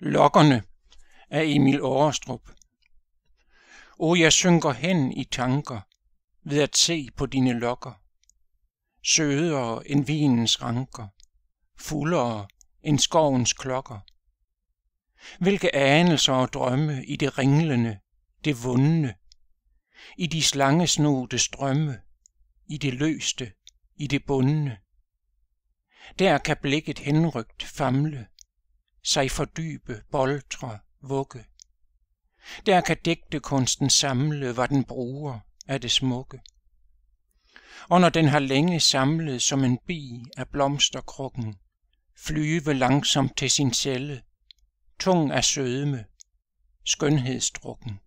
Lokkerne af Emil Årestrup. O, jeg synker hen i tanker ved at se på dine lokker, sødere end vinens ranker, fuldere end skovens klokker. Hvilke anelser og drømme i det ringlende, det vundne, i de slangesnote strømme, i det løste, i det bundne. Der kan blikket henrygt famle, sig fordybe, boldre, vugge. Der kan digtekunsten samle, hvad den bruger af det smukke. Og når den har længe samlet som en bi af blomsterkrukken, flyve langsomt til sin celle, tung af sødme, skønhedsdrukken.